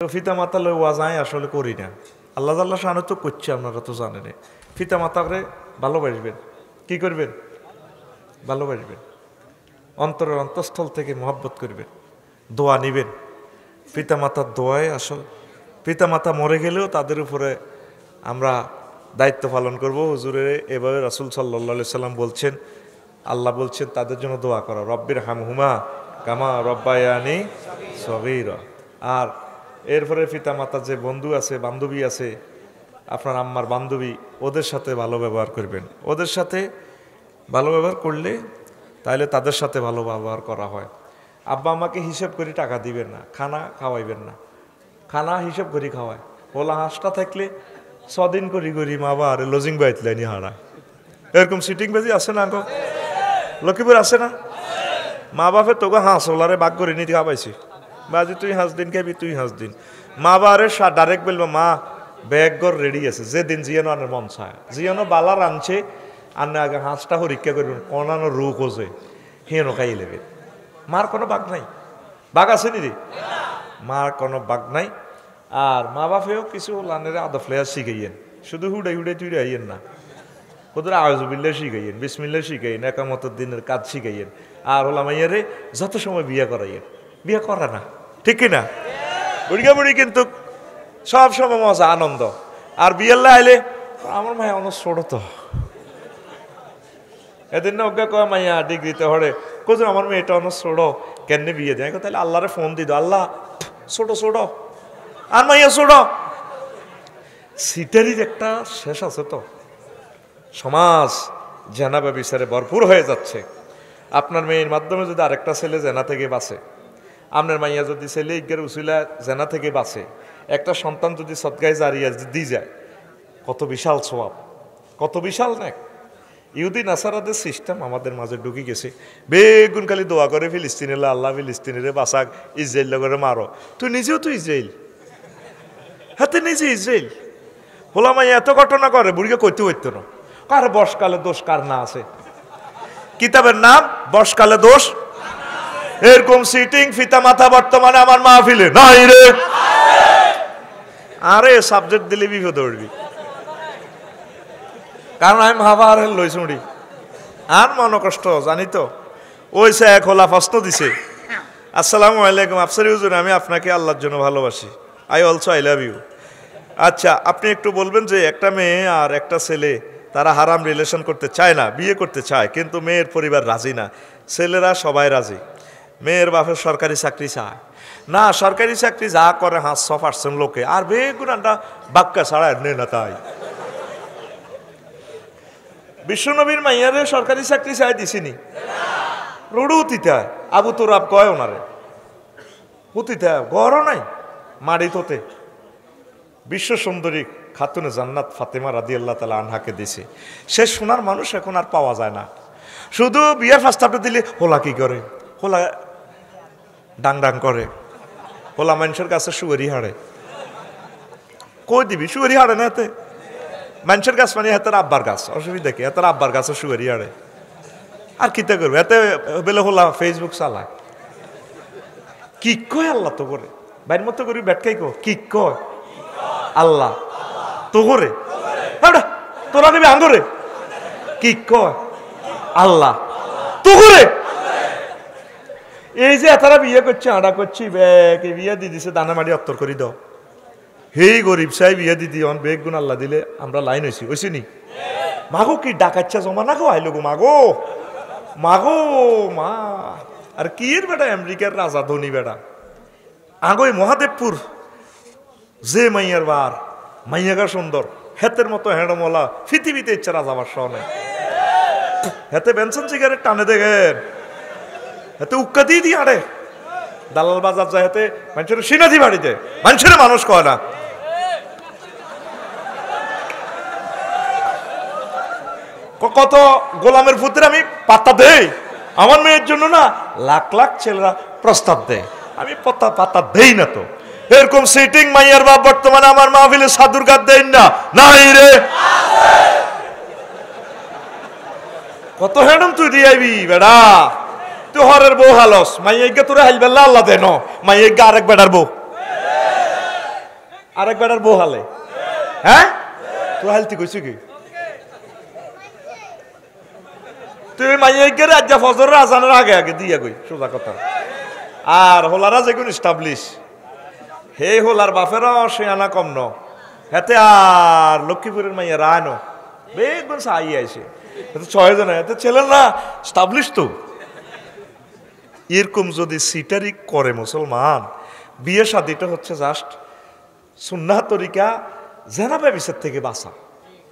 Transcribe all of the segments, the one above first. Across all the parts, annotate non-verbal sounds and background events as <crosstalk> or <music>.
তো মাতা লো ওয়াজাই আসলে করি না আল্লাহ আল্লাহ শাহানো তো করছে আপনারা তো জানেন ফিতা মাতাকে ভালোবাসবেন কি করবেন ভালোবাসবেন অন্তরের অন্তঃস্থল থেকে মহব্বত করবেন দোয়া পিতা পিতামাতার দোয়ায় আসল পিতামাতা মরে গেলেও তাদের উপরে আমরা দায়িত্ব পালন করব হুজুরে এভাবে রাসুল সাল্লা সাল্লাম বলছেন আল্লাহ বলছেন তাদের জন্য দোয়া করা রব্বির হুমা কামা রব্বায়ানি সবির আর এরপরে পিতা মাতা যে বন্ধু আছে বান্ধবী আছে আপনার আম্মার বান্ধবী ওদের সাথে ভালো ব্যবহার করবেন ওদের সাথে ভালো ব্যবহার করলে তাহলে তাদের সাথে ভালো ব্যবহার করা হয় আব্বা আমাকে হিসেব করে টাকা দিবেন না খানা খাওয়াইবেন না খানা হিসেব করি খাওয়ায় হোলা হাঁসটা থাকলে ছদিন করি করি মা আবার লজিং বাইত লাইনি হাড়া এরকম সিটিং বেজি আছে না গো লক্ষ্মীপুর আছে না মা বাপের তোকে হাঁস ওলারে বাঘ করে নিতে খাওয়াইছি আজি তুই দিন খাবি তুই দিন মা বারে ডাইরেক্ট বলবো মা ব্যাগ ঘর রেডি আছে যে দিন জিয়ানো আনার মন চায় জিয়ানো বালা রানছে আর না আগে হাঁসটা হরিক্ষা করবেন কনানো রু খোঁজে হেনো খাই লেবে মার কোনো বাঘ নাই বাঘ আছে নি মার কোনো বাঘ নাই আর মা বাপেও কিছু লানের আদা ফ্লেয়ার শিখাইয়েন শুধু হুডে হুডে টুড়ে আইয়েন না ওদের আয়োজবিল্লে শিখাইয়েন বিসমিল্লে শিখাইয়েন একামতের দিনের কাজ শিখাইয়েন আর ওলামাইয়ারে যত সময় বিয়ে করাইয়েন বিয়ে করা না ঠিক কিনা বুড়িগা বুড়ি কিন্তু সব সময় মজা আনন্দ আর বিয়েলা আইলে আমার মায় অন ছোট তো এদিন না ওকে কয় মাইয়া ডিগ্রিতে হরে কোথ আমার এটা অনেক ছোট কেন বিয়ে দেয় তাহলে আল্লাহরে ফোন দিদ আল্লাহ ছোট ছোট আর মাইয়া ছোট সিটারই একটা শেষ আছে তো সমাজ জেনাবা বিচারে ভরপুর হয়ে যাচ্ছে আপনার মেয়ের মাধ্যমে যদি আরেকটা ছেলে জেনা থেকে বাঁচে আপনার মাইয়া যদি ছেলে ইজ্ঞার উচিলা জেনা থেকে বাঁচে একটা সন্তান যদি সৎগায় জারিয়া দি যায় কত বিশাল স্বভাব কত বিশাল নাক ইহুদি নাসারাদের সিস্টেম আমাদের মাঝে ঢুকে গেছে বেগুন খালি দোয়া করে ফিলিস্তিনের আল্লাহ ফিলিস্তিনের বাসাক ইসরায়েল করে মারো তুই নিজেও তো ইসরায়েল হাতে হ্যাঁ, নিজে ইসরায়েল মাইয়া এত ঘটনা করে বুড়িকে কইতে হইতো না কার বসকালে দোষ কার না আছে কিতাবের নাম বসকালে দোষ এরকম সিটিং ফিতা মাথা বর্তমানে আমার মাহফিলে নাই রে আরে সাবজেক্ট দিলে বিপদ উঠবি কারণ আমি ভাবা আর আর মন কষ্ট জানি তো ওই সে এক হোলা ফস্ত দিছে আসসালামু আলাইকুম আফসারি হুজুর আমি আপনাকে আল্লাহর জন্য ভালোবাসি I also I love you আচ্ছা আপনি একটু বলবেন যে একটা মেয়ে আর একটা ছেলে তারা হারাম রিলেশন করতে চায় না বিয়ে করতে চায় কিন্তু মেয়ের পরিবার রাজি না ছেলেরা সবাই রাজি মেয়ের বাপের সরকারি চাকরি চায় না সরকারি চাকরি যা করে হাঁস ছ পার্সেন্ট লোকে আর বেগুনাটা বাক্কা ছাড়া নেই না তাই বিশ্বনবীর মাইয়ারে সরকারি চাকরি চাই দিছিনি রুডু তিতা আবু তোরাব কয় ওনারে পুতিতা গড়ও নাই মাড়ি তোতে বিশ্ব সুন্দরী খাতুনে জান্নাত ফাতেমা রাদি আল্লাহ তালা আনহাকে দিছে সে শোনার মানুষ এখন আর পাওয়া যায় না শুধু বিয়ের ফাস্তাটা দিলে হোলা কি করে হোলা ডাং ডাং করে ওলা মানুষের কাছে সুয়ারি হাড়ে কই দিবি সুয়ারি হাড়ে না এতে মানুষের গাছ মানে হাতের আব্বার গাছ অসুবিধা কি হাতের আব্বার গাছে সুয়ারি হাড়ে আর কিতে করবে এতে বেলে হোলা ফেসবুক চালায় কি কয় আল্লাহ তো করে বাইর মতো করি ব্যাটকাই কো কি কয় আল্লাহ তো করে তোরা নিবি আঙ্গরে কি কয় আল্লাহ তো করে এই যে তারা বিয়ে করছে আড়া করছি এই বিয়ে সে দিছে মারি অত্তর করি দাও হেই গরিব সাহেব বিয়ে দিদি অন বেগ গুণ আল্লাহ দিলে আমরা লাইন হয়েছি হয়েছি নি মাগো কি ডাকাচ্ছা জমা না গো আইলো গো মাগো মাগো মা আর কি এর বেটা আমেরিকার রাজা ধনী বেটা আগোই মহাদেবপুর যে মাইয়ার বার মাইয়াগা সুন্দর হেতের মতো হেঁড়মলা পৃথিবীতে ইচ্ছা রাজা বাসা অনেক হেতে বেনসন সিগারেট টানে দেখেন এতে উক্কা দিয়ে দিয়ে আরে দালাল বাজার যায় হেতে মানুষের সিনাজি বাড়িতে মানুষের মানুষ কয় না কত গোলামের ফুতের আমি পাতা দেই আমার মেয়ের জন্য না লাখ লাখ ছেলেরা প্রস্তাব দেয় আমি পাতা পাতা দেই না তো এরকম সিটিং মাইয়ার বাপ বর্তমানে আমার মা ফিলে সাধুর গাদ দেন না নাই রে কত হ্যাডম তুই দিয়ে আইবি বেড়া তুই হরের বউ হালস মাই এগে তোরা হাইবেলা আল্লাহ দেন মাই এগে আরেক বেটার বউ আরেক বেটার বউ হালে হ্যাঁ তুই হালতি কইছি কি তুই মাই এগে রাজ্যা ফজর আজানের আগে আগে দিয়া কই সোজা কথা আর হোলারা যেগুন স্টাবলিশ হে হোলার বাপেরা সে আনা কম ন হেতে আর লক্ষ্মীপুরের মাইয়া রায়নো বেগুন সাই আইছে ছয় জন হেতে ছেলে না স্টাবলিশ তো এরকম যদি সিটারি করে মুসলমান বিয়ে শাদিটা হচ্ছে জাস্ট সুন্না তরিকা জেনা ব্যবসার থেকে বাঁচা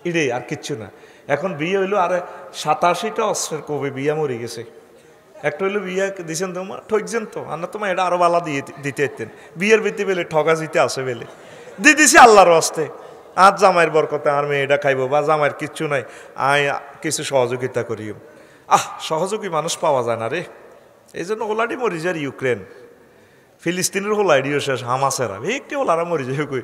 এড়ে আর কিচ্ছু না এখন বিয়ে হইলো আরে সাতাশিটা অস্ত্রের কবে বিয়া মরে গেছে একটা হইলো বিয়া দিছেন তোমার ঠকছেন তো আর না তোমার এটা আরো বালা দিয়ে দিতে হতেন বিয়ের ভিত্তি পেলে ঠগা জিতে আসে বেলে দিয়ে দিছি আল্লাহর অস্তে আর জামাইয়ের বরকতে আর মেয়েটা খাইবো বা জামাইয়ের কিচ্ছু নাই আয় কিছু সহযোগিতা করিও আহ সহযোগী মানুষ পাওয়া যায় না রে এই জন্য ওলাডি মরি যায় ইউক্রেন ফিলিস্তিনের হোলা আইডিও শেষ হামাসেরা একটি হোলারা মরি যায় কই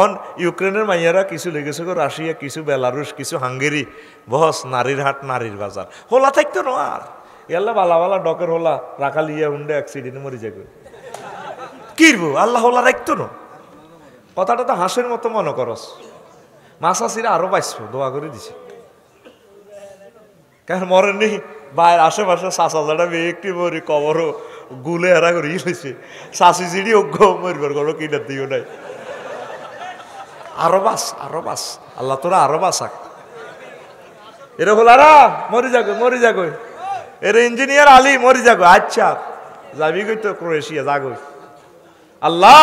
অন ইউক্রেনের মাইয়ারা কিছু লেগেছে গো রাশিয়া কিছু বেলারুশ কিছু হাঙ্গেরি বহস নারীর হাট নারীর বাজার হোলা থাকতো ন আর ইয়াল্লা বালা বালা ডকের হোলা রাখা লিয়া উন্ডে অ্যাক্সিডেন্টে মরি যায় কিরব আল্লাহ হোলা রাখতো ন কথাটা তো হাসের মতো মনে করস মাছ সিরা আরও বাইসবো দোয়া করে দিছে কেন মরেন নেই ভাইয়ের আশেপাশে চাচা যারা মেয়ে একটি মরি কবরও গুলে হেরা করে গেছে চাষি জিনি অজ্ঞ মরিবার কোনো কিনার দিও নাই আরো বাস আরো বাস আল্লাহ তোরা আরো বাসাক এরা হল আর মরি যাগো মরি যাগো এরা ইঞ্জিনিয়ার আলী মরি যাগো আচ্ছা যাবি গই তো ক্রোয়েশিয়া যাগো আল্লাহ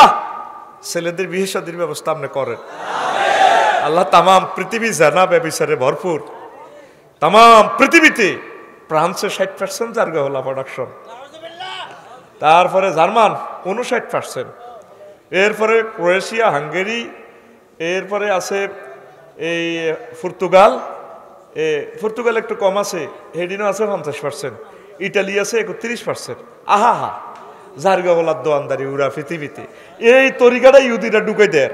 ছেলেদের বিশেষাদির ব্যবস্থা আপনি করেন আল্লাহ তাম পৃথিবী জানা ব্যবসারে ভরপুর তাম পৃথিবীতে ফ্রান্সে ষাট পার্সেন্ট জার্গাহোলা প্রোডাকশন তারপরে জার্মান উনষাট পার্সেন্ট এরপরে ক্রোয়েশিয়া হাঙ্গেরি এরপরে আছে এই পর্তুগাল এ পর্তুগাল একটু কম আছে হেডিনও আছে পঞ্চাশ পার্সেন্ট ইটালি আছে একত্রিশ পার্সেন্ট আহা হা জার্গাহোলার দোয়ানদারি উড়া পৃথিবীতে এই তরিকাটা ইহুদিরা ঢুকে দেয়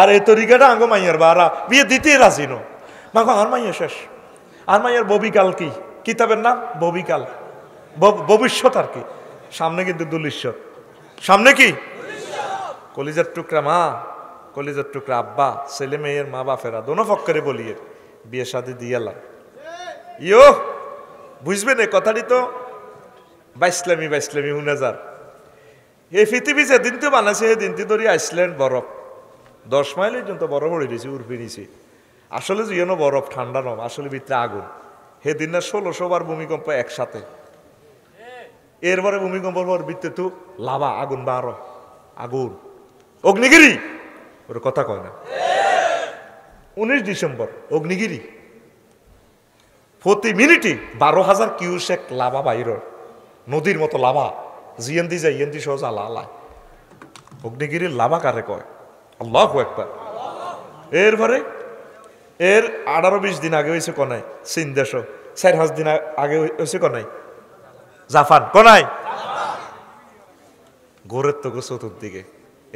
আর এই তরিকাটা আঙ্গো মাইয়ার বারা বিয়ে দিতে রাজি নো মাগো আর মাইয়া শেষ আর মাইয়ার ববি কি কিতাবের নাম ববিকাল ভবিষ্যৎ আর কি সামনে কিন্তু দুলিশ্বর সামনে কি কলিজার টুকরা মা কলিজার টুকরা আব্বা ছেলে মেয়ের মা বাপেরা দোনো ফক্করে বলিয়ে বিয়ে সাদী দিয়ালাম ইয়ো বুঝবেন এ কথাটি তো বাইসলামি বাইসলামি হুনাজার এই পৃথিবী যে দিনটি বানাইছে দিনটি ধরি আইসল্যান্ড বরফ দশ মাইল পর্যন্ত বরফ হয়ে দিয়েছি উর্ফি নিয়েছি আসলে যেন বরফ ঠান্ডা নম আসলে ভিতরে আগুন দিন না ষোলোশো বার ভূমিকম্প একসাথে এরপরে ভূমিকম্প পর বৃত্তে তো লাভা আগুন বার আগুন অগ্নিগিরি ওর কথা কয় না উনিশ ডিসেম্বর অগ্নিগিরি প্রতি মিনিটে বারো হাজার কিউসেক লাভা বাইর নদীর মতো লাভা জিএনদি যায় ইএনদি সহজ আলা আলা অগ্নিগিরির লাভা কারে কয় আল্লাহ একবার এরপরে এর আঠারো বিশ দিন আগে হয়েছে কনাই সিন দেশ চার পাঁচ দিন আগে হয়েছে কনাই জাফান কনাই গোরের তো গো চতুর্দিকে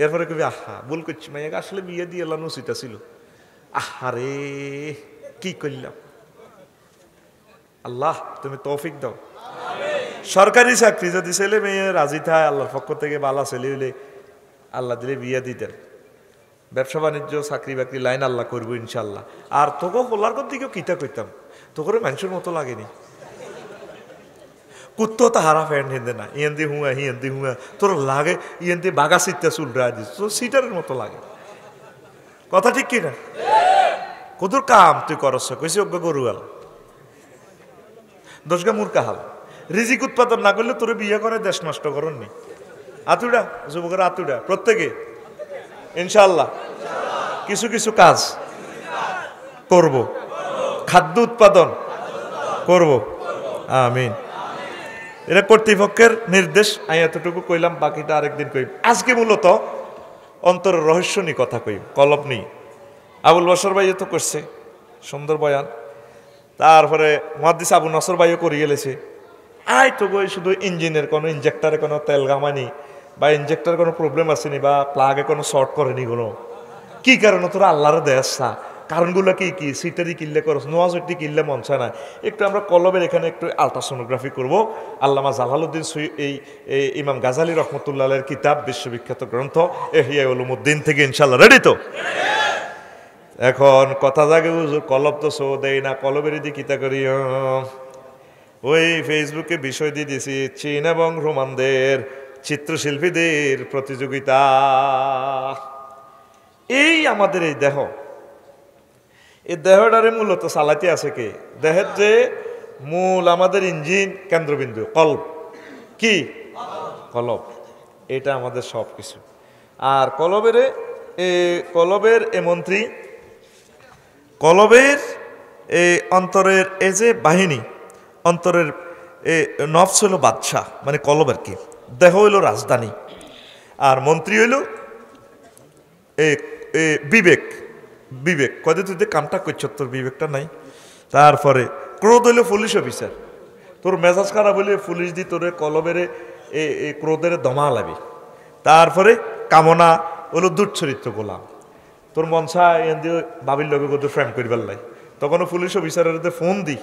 এরপরে কবি আহা ভুল করছি মাই আসলে বিয়ে দিয়ে এলাম উচিতা ছিল রে কি করলাম আল্লাহ তুমি তৌফিক দাও সরকারি চাকরি যদি ছেলে মেয়ে রাজি থায় আল্লাহর পক্ষ থেকে বালা ছেলে হইলে আল্লাহ দিলে বিয়ে দিতেন ব্যবসা বাণিজ্য চাকরি বাকরি লাইন আল্লাহ করবো ইনশাল্লাহ আর তোকে কর দিকেও কিতা করতাম তোকে মানুষের মতো লাগেনি কুত্তো তো হারা ফ্যান হেঁদে না ইয়েন্দি হুঁয়া দি হুঁয়া তোর লাগে ইয়েন্দি বাগা সিটটা চুলরা দিস তোর সিটারের মতো লাগে কথা ঠিক কিনা কদুর কাম তুই করস কইসি অজ্ঞ গরুয়াল দশগা মূর্খাহাল রিজিক উৎপাদন না করলে তোর বিয়ে করে দেশ নষ্ট করননি আতুড়া যুবকের আতুড়া প্রত্যেকে ইনশাল্লাহ কিছু কিছু কাজ করব খাদ্য উৎপাদন করব আমিন এটা কর্তৃপক্ষের নির্দেশ আমি এতটুকু কইলাম বাকিটা আরেকদিন কই আজকে মূলত অন্তর রহস্য নিয়ে কথা কই কলম নেই আবুল বসর ভাই তো করছে সুন্দর বয়ান তারপরে মহাদিস আবু নসর ভাইও করিয়ে গেলেছে আয় তো শুধু ইঞ্জিনের কোনো ইঞ্জেক্টারে কোনো তেল গামানি বা ইঞ্জেক্টার কোনো প্রবলেম আসেনি বা প্লাগে কোনো শর্ট করেনি কোনো কি কারণে তোরা আল্লাহর দেশ না কারণগুলো কি কি সিটারি কিনলে করস সিটি কিনলে মন চায় না একটু আমরা কলবের এখানে একটু আলট্রাসোনোগ্রাফি করব আল্লামা জালালুদ্দিন সুই এই ইমাম গাজালি রহমতুল্লাহের কিতাব বিশ্ববিখ্যাত গ্রন্থ এহিয়া উলুমুদ্দিন থেকে ইনশাল্লাহ রেডি তো এখন কথা জাগে হুজুর কলব তো সো দেয় না কলবের দিকে কিতা করি হ্যাঁ। ওই ফেসবুকে বিষয় দিয়ে দিছি চীন এবং রোমানদের চিত্রশিল্পীদের প্রতিযোগিতা এই আমাদের এই দেহ এই দেহটারে মূলত চালাতে আছে কে দেহের যে মূল আমাদের ইঞ্জিন কেন্দ্রবিন্দু কল্প কি কলব এটা আমাদের সব কিছু আর কলবের এ কলবের এ মন্ত্রী কলবের এ অন্তরের এ যে বাহিনী অন্তরের এ নফস হল বাদশাহ মানে কলবের কি দেহ হইল রাজধানী আর মন্ত্রী হইল বিবেক বিবেক কদে তুই কামটা করছ তোর বিবেকটা নাই তারপরে ক্রোধ হইল পুলিশ অফিসার তোর মেজাজ খারাপ হইলে পুলিশ দি তোর কলমের এ ক্রোধের দমা লাগে তারপরে কামনা হলো দুচ্ছরিত্র গোলাম তোর মনসা এন দিয়ে বাবির লগে কত ফ্রেম করিবার লাই তখনও পুলিশ অফিসারের ফোন দি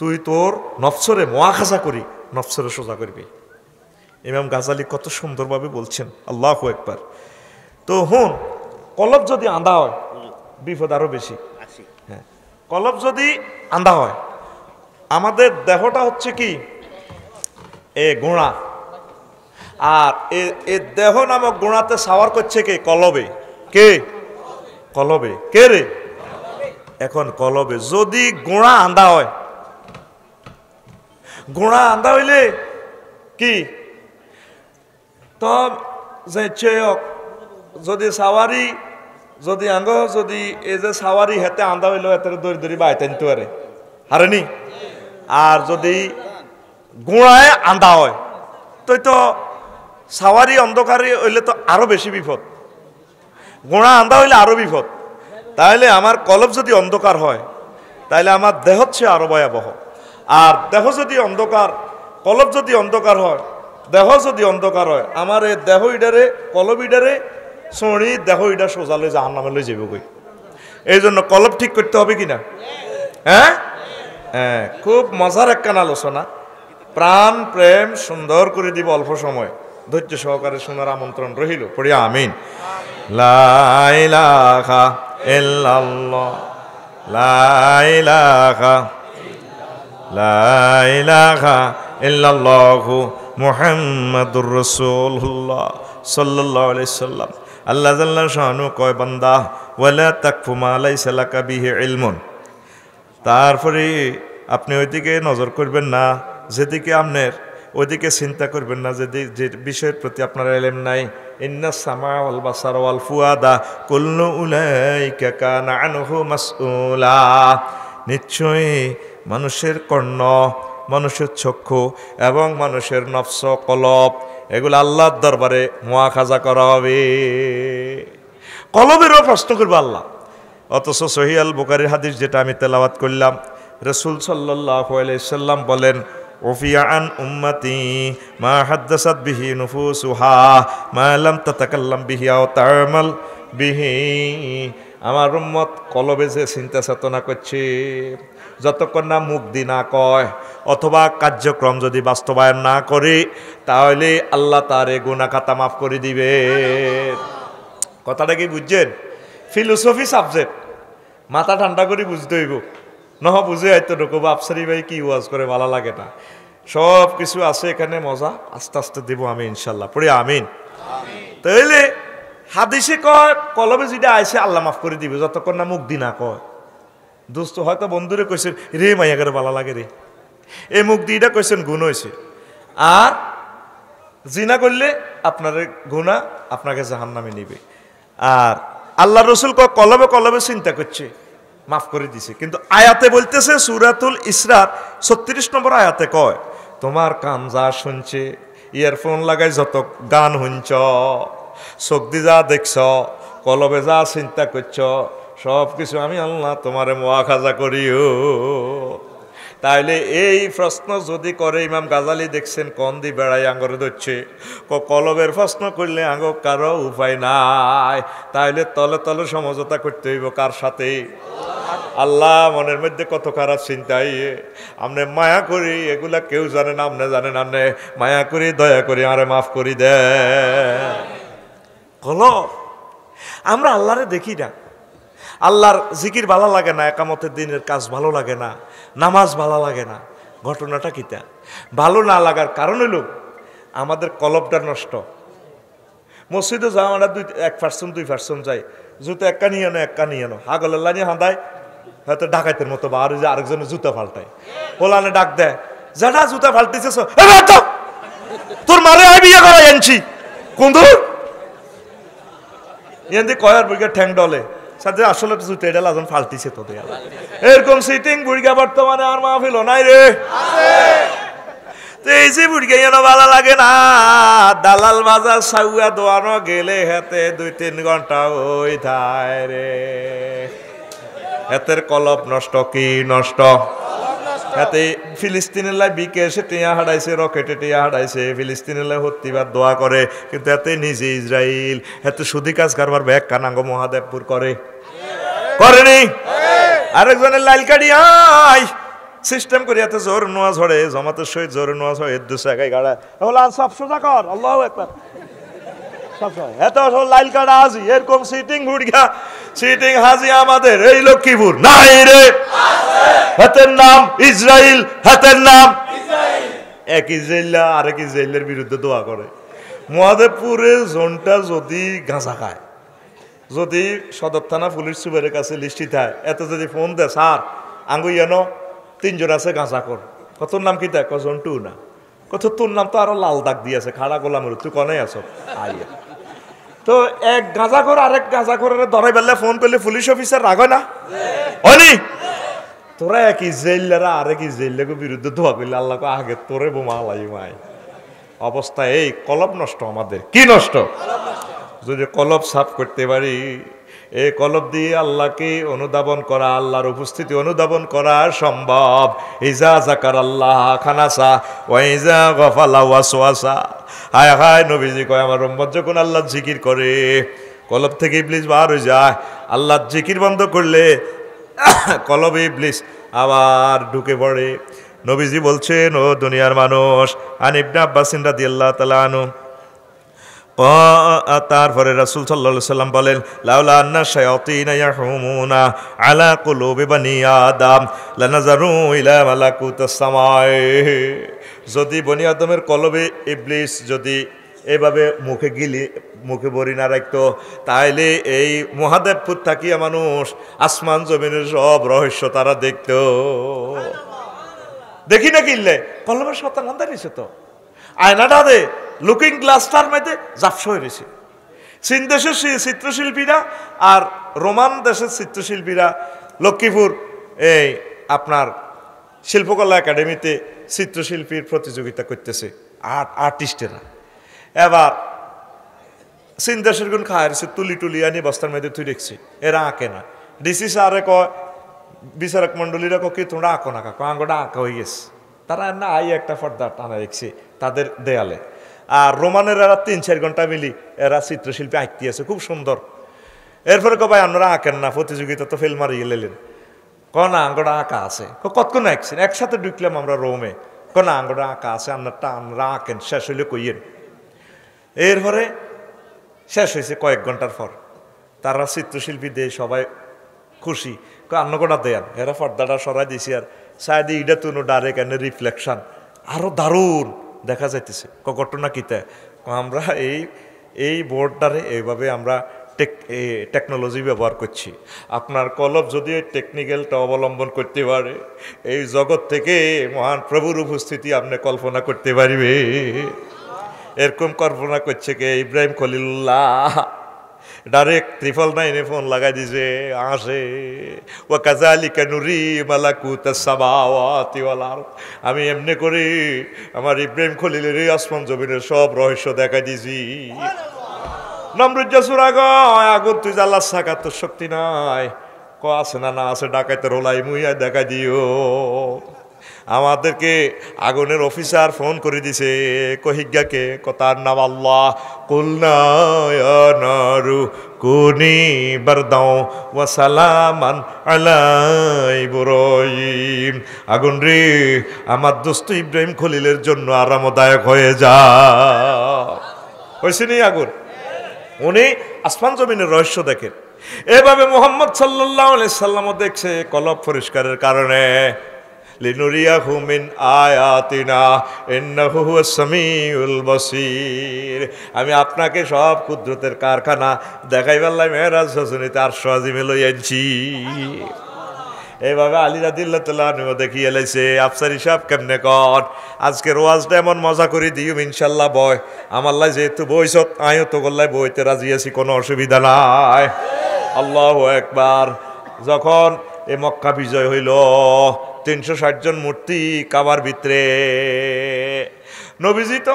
তুই তোর নফসরে মোয়াখাসা করি নফসরে সোজা করবি ইমাম গাজালি কত সুন্দরভাবে বলছেন আল্লাহ একবার তো হুন কলব যদি আঁধা হয় বিপদ আরও বেশি হ্যাঁ কলব যদি আঁধা হয় আমাদের দেহটা হচ্ছে কি এ গোড়া আর এ দেহ নামক গোড়াতে সাওয়ার করছে কে কলবে কে কলবে কে রে এখন কলবে যদি গোড়া আঁধা হয় গোড়া আঁধা হইলে কি তব যে চেয়ক যদি সাওয়ারি যদি আঙ্গ যদি এই যে সাওয়ারি হেতে আন্দা হইল হেতে দড়ি দড়ি বাইতে নিতে পারে হারেনি আর যদি গোড়ায় আন্দা হয় তো তো সাওয়ারি অন্ধকারী হইলে তো আরও বেশি বিপদ গোড়া আন্দা হইলে আরও বিপদ তাহলে আমার কলব যদি অন্ধকার হয় তাহলে আমার দেহ হচ্ছে আরও ভয়াবহ আর দেহ যদি অন্ধকার কলব যদি অন্ধকার হয় দেহ যদি অন্ধকার হয় আমার এই দেহ ইডারে কলব ইডারে শুনি দেহ ইডা সোজালে জাহান নামে লই যাবে গই এই জন্য কলব ঠিক করতে হবে কি না হ্যাঁ হ্যাঁ খুব মজার একখান আলোচনা প্রাণ প্রেম সুন্দর করে দিব অল্প সময় ধৈর্য সহকারে শোনার আমন্ত্রণ রহিল পড়িয়া আমিন লাইলাখা মোহাম্মদুর রসুল্লাহ সাল্লাহ সাল্লাম আল্লাহ জাল্লা শাহানু কয় বান্দা ওয়ালা তাকফুমা আলাই সালাকা বিহে ইলমন তারপরে আপনি ওইদিকে নজর করবেন না যেদিকে আপনার ওইদিকে চিন্তা করবেন না যে যে বিষয়ের প্রতি আপনার এলেম নাই ইন্না সামা ওয়াল বাসার ওয়াল ফুয়াদা কুল্লু উলাইকা কানা আনহু মাসউলা নিশ্চয়ই মানুষের কর্ণ মানুষের চক্ষু এবং মানুষের নফস কলব এগুলো আল্লাহর দরবারে খাজা করা হবে কলবেরও প্রশ্ন করবে আল্লাহ অথচ সহিয়াল বুকারির হাদিস যেটা আমি তেলাওয়াত করলাম রসুল সাল্লাহ সাল্লাম বলেন উম্মতি আমার উম্মত কলবে যে চিন্তা চেতনা করছে যতক্ষণ না মুক্তি না কয় অথবা কার্যক্রম যদি বাস্তবায়ন না করি তাহলে আল্লাহ তার এ গুণাখাতা মাফ করে দিবে কথাটা কি বুঝছেন ফিলোসফি সাবজেক্ট মাথা ঠান্ডা করে বুঝতে হইব নহ বুঝে হয়তো ঢুকবো আফসারি ভাই কি ওয়াজ করে ভালো লাগে না সব কিছু আছে এখানে মজা আস্তে আস্তে দেবো আমি ইনশাল্লাহ পড়ে আমিন তাইলে হাদিসে কয় কলমে যেটা আইসে আল্লাহ মাফ করে দিবে যতক্ষণ না মুখ দিনা কয় দোস্ত হয়তো বন্ধুরে কইছেন রে মাইয়াগারে বালা লাগে রে এ মুখ দিয়েটা কইছেন গুণ হয়েছে আর জিনা করলে আপনার গুণা আপনাকে জাহান নামে নিবে আর আল্লাহ রসুল কলবে কলবে চিন্তা করছে মাফ করে দিছে কিন্তু আয়াতে বলতেছে সুরাতুল ইসরার ছত্রিশ নম্বর আয়াতে কয় তোমার কান যা শুনছে ইয়ারফোন লাগাই যত গান শুনছ চোখ যা দেখছ কলবে যা চিন্তা করছ সব কিছু আমি আল্লাহ তোমারে মোয়াখাজা করিও তাইলে এই প্রশ্ন যদি করে ইমাম গাজালি দেখছেন কন দি বেড়াই আঙরে ধরছে কলবের প্রশ্ন করলে আঙ্গ কারো উপায় নাই তাইলে তলে তলে সমঝোতা করতে হইব কার সাথে আল্লাহ মনের মধ্যে কত খারাপ চিন্তাই আমনে মায়া করি এগুলা কেউ জানে না আমনে জানেন আমনে মায়া করি দয়া করি আরে মাফ করি দে কলব আমরা আল্লাহরে দেখি না আল্লাহর জিকির ভালো লাগে না একামতের দিনের কাজ ভালো লাগে না নামাজ ভালো লাগে না ঘটনাটা কিতা ভালো না লাগার কারণ হলো আমাদের কলবটা নষ্ট মসজিদে যাও আমরা মানে দুই এক পার্সেন্ট দুই পার্সেন্ট যাই জুতো একটা নিয়ে নো একটা নিয়ে হাগল হাগলাল্লা নিয়ে হাঁদায় হয়তো ডাকাইতের মতো বা আর যে আরেকজনের জুতা ফাল্টায় পোলানে ডাক দেয় যেটা জুতা ফাল্টিছে তোর মারে আই বিয়ে করাই আনছি কুন্দুর এনদি কয়ার বইকে ঠ্যাং ডলে সাথে আসলে জুতে এটা লাজন ফালতিছে তো দেয়া এরকম সিটিং বুড়িগা বর্তমানে আর মাহফিল নাই রে তো এই যে বুড়িগা এনো ভালো লাগে না দালাল বাজার সাউয়া দোয়ানো গেলে হেতে দুই তিন ঘন্টা ওই থায় রে হাতের কলপ নষ্ট কি নষ্ট এতে ফিলিস্তিনের লাই এসে টিয়া হারাইছে রকেটে টিয়া হারাইছে ফিলিস্তিনের লাই হত্তিবার দোয়া করে কিন্তু এতে নিজে ইসরায়েল এতে সুদি কাজ কারবার ব্যাগ কানাঙ্গ মহাদেবপুর করে করেনি আরেকজনের লাইল কাটি আই সিস্টেম করি এত জোর নোয়া ঝড়ে জমাতের সহিত জোর নোয়া ঝড়ে দু জায়গায় গাড়া আর সব সোজা কর আল্লাহ একবার এত হাজি এরকম সিটিং সিটিং হাজি আমাদের লক্ষ্মীপুর নাই রে নাম হাতের নাম বিরুদ্ধে দোয়া করে মহাদেবপুরে জোনটা যদি গাঁজা খায় যদি সদর থানা পুলিশ সুপারের কাছে লিস্টি থাকে এত যদি ফোন দেয় স্যার আঙ্গুই এন তিনজন আছে গাঁজা কর কত নাম কি দেখ টু না কত তোর নাম তো আরো লাল দাগ দিয়েছে খাড়া গোলামের তুই কনে আছো আইয়া তো এক গাঁজা ঘর আরেক গাঁজা ঘর ধরে বেললে ফোন করলে পুলিশ অফিসার রাগ না হয়নি তোরা একই জেলেরা আরেকই জেলেকে বিরুদ্ধে ধোয়া করলে আল্লাহ আগে তোরে বোমা লাই মাই অবস্থা এই কলব নষ্ট আমাদের কি নষ্ট যদি কলব সাফ করতে পারি এ কলব দিয়ে আল্লাহকে অনুধাবন করা আল্লাহর উপস্থিতি অনুধাবন করা সম্ভব ইজা জাকার আল্লাহ খানাসা ওয়াইজা গফালা ওয়াসওয়াসা হায় হায় নবীজি কয় আমার রম্বজ যখন আল্লাহ জিকির করে কলব থেকে ইবলিস বার হয়ে যায় আল্লাহ জিকির বন্ধ করলে <coughs> কলবে ইবলিস আবার ঢুকে পড়ে নবীজি বলছেন ও দুনিয়ার মানুষ আনিবনা আব্বাসিন্দা রাদি আল্লাহ তালা আনু তারপরে রাসুল সাল্লা সাল্লাম বলেন লাউলা আন্না আলা কুলুবি বানি আদম লানাজারু যদি বনি আদমের কলবে ইবলিস যদি এভাবে মুখে গিলি মুখে বরি না রাখত তাইলে এই মহাদেবপুর থাকিয়া মানুষ আসমান জমিনের সব রহস্য তারা দেখত দেখি না কিনলে কলমের সত্তা নাম দাঁড়িয়েছে তো আয়নাটা দে লুকিং গ্লাসটার মধ্যে জাপসা রয়েছে চীন দেশের চিত্রশিল্পীরা আর রোমান দেশের চিত্রশিল্পীরা লক্ষ্মীপুর এই আপনার শিল্পকলা একাডেমিতে চিত্রশিল্পীর প্রতিযোগিতা করতেছে আর্ট আর্টিস্টেরা এবার চীন দেশের গুণ রয়েছে তুলি টুলি আনি বস্তার মধ্যে তুই দেখছি এরা আঁকে না ডিসি স্যারে কয় বিচারক মন্ডলীরা কি তোমরা আঁকো না কাকো আঙ্গটা আঁকা হয়ে গেছে তারা না আই একটা ফর্দার টানা দেখছি তাদের দেয়ালে আর রোমানের এরা তিন চার ঘন্টা মিলি এরা চিত্রশিল্পী আঁকতে আছে খুব সুন্দর এরপরে কবাই আপনারা আঁকেন না প্রতিযোগিতা তো ফেল গেলেন ক না আঙ্গটা আঁকা আছে কতক্ষণ আঁকছেন একসাথে ঢুকলাম আমরা রোমে ক না আঙ্গটা আঁকা আছে আপনারটা আমরা আঁকেন শেষ হইলে কইয়েন এরপরে শেষ হয়েছে কয়েক ঘন্টার পর তারা চিত্রশিল্পী দিয়ে সবাই খুশি আন্নকোটা দেয়ান এরা পর্দাটা সরাই দিছি আর সাইডে ইডা তুনো ডাইরেক্ট এনে রিফ্লেকশন আরও দারুণ দেখা যাইতেছে ক ঘটনা কিতা আমরা এই এই বোর্ডটারে এইভাবে আমরা টেক টেকনোলজি ব্যবহার করছি আপনার কলব যদি ওই টেকনিক্যালটা অবলম্বন করতে পারে এই জগৎ থেকে মহান প্রভুর উপস্থিতি আপনি কল্পনা করতে পারবে এরকম কল্পনা করছে কে ইব্রাহিম খলিল্লাহ ডাইরেক্ট ত্রিপল নাইনে ফোন লাগাই দিছে আসে ও কাজালি কানুরি মালাকুতার আমি এমনি করে আমার ইব্রাহিম খলিলের এই আসমান জমিনের সব রহস্য দেখা দিছি নমরুজ্জাসুর আগ আগুন তুই আল্লাহ সাকার তোর শক্তি নাই ক আছে না না আছে ডাকাইতে রোলাই মুইয়া দেখা দিও আমাদেরকে আগুনের অফিসার ফোন করে দিছে কহিজ্ঞাকে কতার নাম আল্লাহ কুলনায়ু কুনি বারদাও ওয়া সালামান আলাই বুরইম আগুন রে আমার দোস্ত ইব্রাহিম খলিলের জন্য আরামদায়ক হয়ে যা হয়েছে নি আগুন উনি আসমান জমিনের রহস্য দেখেন এভাবে মোহাম্মদ সাল্লাহ সাল্লামও দেখছে কলব পরিষ্কারের কারণে লিনুরিয়াহু মিন আয়াতিনা ইন্নাহু হুয়াস সামিউল বাসীর আমি আপনাকে সব কুদরতের কারখানা দেখাইবাল্লাই মেহরাজ হাসনিতে আর সহজিমে লই আনছি এইভাবে আলী নিব দেখি এলাইছে আফসার হিসাব কেমনে কর আজকে রোয়াজটা এমন মজা করি দিও ইনশাল্লাহ বয় আমার লাই যেহেতু বইস আয়ো তো করলাই বইতে রাজি আছি কোনো অসুবিধা নাই আল্লাহ একবার যখন এ মক্কা বিজয় হইল তিনশো জন মূর্তি কাবার ভিতরে নবীজিত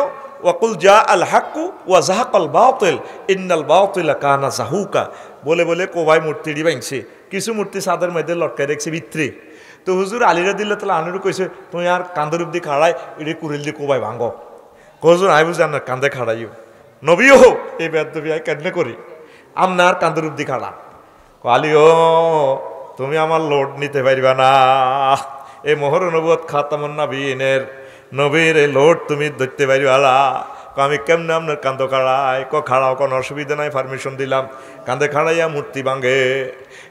ওয়াকুল জা আল হাক্কু ওয়া আল বাউতেল ইন্নাল বাউতেল কানা জাহুকা বলে বলে কোবাই মূর্তিটি ভাঙছে কিছু মূর্তি সাদের মধ্যে লটকাই দেখছে ভিতরে তো হুজুর আলির দিল্লা তাহলে আনুরু কইছে তুমি আর কান্দর অব্দি খাড়াই এটি কুড়িল দিয়ে কোবাই ভাঙ হজুর আই বুঝে আপনার কান্দে খাড়াইও নবীও হোক এই বেদবি আই কেন করি আপনার কান্দর অব্দি খাড়া আলিও তুমি আমার লোড নিতে পারবা না এই মোহর নবুয় খাতামুন নবীনের নবীর এই লোড তুমি ধরতে পারি আলা আমি কেমনে আপনার কান্দো খাড়াই ক খাড়াও কোনো অসুবিধা নাই পারমিশন দিলাম কান্দে খাড়াইয়া মূর্তি ভাঙে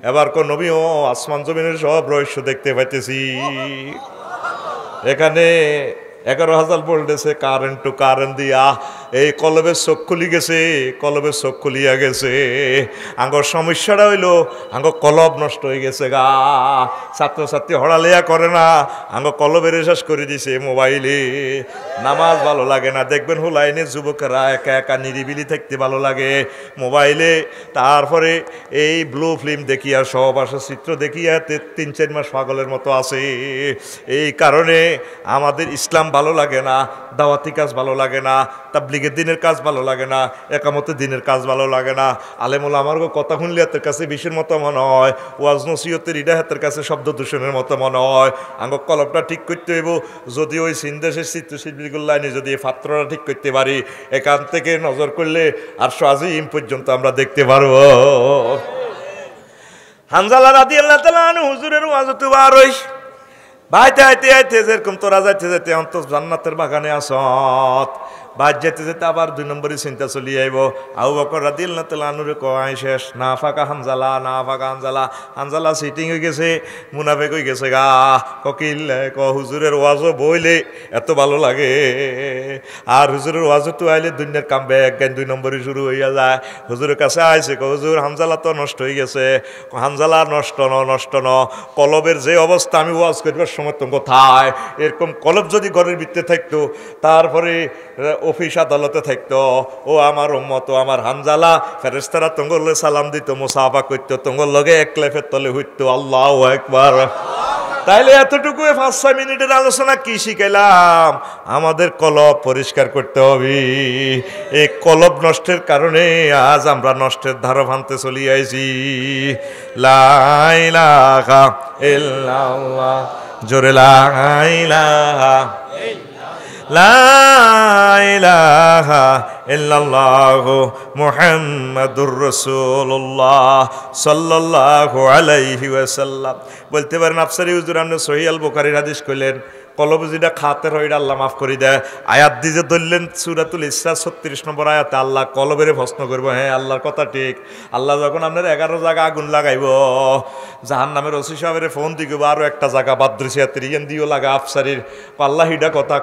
এবার ক নবী ও আসমান জমিনের সব রহস্য দেখতে পাইতেছি এখানে এগারো হাজার ভোল্টেজে কারেন্ট টু কারেন্ট দিয়া এই কলবের চোখ খুলি গেছে কলবের চোখ খুলিয়া গেছে আঙ্গর সমস্যাটা হইলো আঙ্গ কলব নষ্ট হয়ে গেছে গা ছাত্রছাত্রী লেয়া করে না আঙ্গ কলবে শেষ করে দিছে মোবাইলে নামাজ ভালো লাগে না দেখবেন হো লাইনে যুবকেরা একা একা নিরিবিলি থাকতে ভালো লাগে মোবাইলে তারপরে এই ব্লু ফিল্ম দেখিয়া সব আসা চিত্র দেখিয়া তিন চার মাস পাগলের মতো আছে এই কারণে আমাদের ইসলাম ভালো লাগে না দাওয়াতি কাজ ভালো লাগে না তাবলিগ দিকে দিনের কাজ ভালো লাগে না একামতে দিনের কাজ ভালো লাগে না আলেমুল আমার কথা শুনলে হাতের কাছে বিষের মতো মনে হয় ওয়াজ নসিহতের ইডা হাতের কাছে শব্দ দূষণের মতো মনে হয় আঙ্গ কলপটা ঠিক করতে হইব যদি ওই সিন্দেশের চিত্রশিল্পীগুলো আনি যদি এই পাত্রটা ঠিক করতে পারি এখান থেকে নজর করলে আর আজিম পর্যন্ত আমরা দেখতে পারবো হানজালা রাদি আল্লাহ তালা হুজুরের ওয়াজতে বার হইস ভাইতে আইতে আইতে যেরকম তোরা যাইতে যাইতে অন্তর জান্নাতের বাগানে আসত বাদ যেতে যেতে আবার দুই নম্বরই চিন্তা চলি আইব আউ বকর রাদিল না তেলানুরে কয় শেষ না ফাঁকা হানজালা না ফাঁকা হানজালা হানজালা সিটিং হয়ে গেছে মুনাফে কই গেছে গা ককিল ক হুজুরের ওয়াজও বইলে এত ভালো লাগে আর হুজুরের ওয়াজও তো আইলে দুনিয়ার ব্যাগ গান দুই নম্বরই শুরু হইয়া যায় হুজুরের কাছে আইছে ক হুজুর হানজালা তো নষ্ট হয়ে গেছে হানজালা নষ্ট ন নষ্ট ন কলবের যে অবস্থা আমি ওয়াজ করবার সমর্থন কোথায় এরকম কলব যদি ঘরের ভিতরে থাকতো তারপরে অফিস আদালতে থাকতো ও আমার উম্মত আমার হানজালা ফেরেস্তারা তোঙ্গলে সালাম দিত মোসাফা করতো তোঙ্গল লগে এক লেফের তলে হইত আল্লাহ একবার তাইলে এতটুকু পাঁচ ছয় মিনিটের আলোচনা কি শিখাইলাম আমাদের কলব পরিষ্কার করতে হবে এই কলব নষ্টের কারণে আজ আমরা নষ্টের ধার ভাঙতে চলি আইছি জোরে লাইলা মোহাম্মদুর রসুল্লাহ সাল্লাহ আলাইহি ওয়াসাল্লাম বলতে পারেন আফসারি হুজুর আপনি সহিয়াল বোকারির হাদিস করলেন কলবে যেটা খাতের হয় আল্লাহ মাফ করে দেয় আয়াত যে ধরলেন সুরাতুল ইসরা ছত্রিশ নম্বর আয়াতে আল্লাহ কলবের ভস্ন করবো হ্যাঁ আল্লাহর কথা ঠিক আল্লাহ যখন আপনার এগারো জায়গা আগুন লাগাইব জাহান নামের ওসি সাহেবের ফোন দিকে আরও একটা জায়গা বাদ্রি সিয়াত্রি ইয়ান দিও লাগা আফসারির পাল্লাহিডা কথা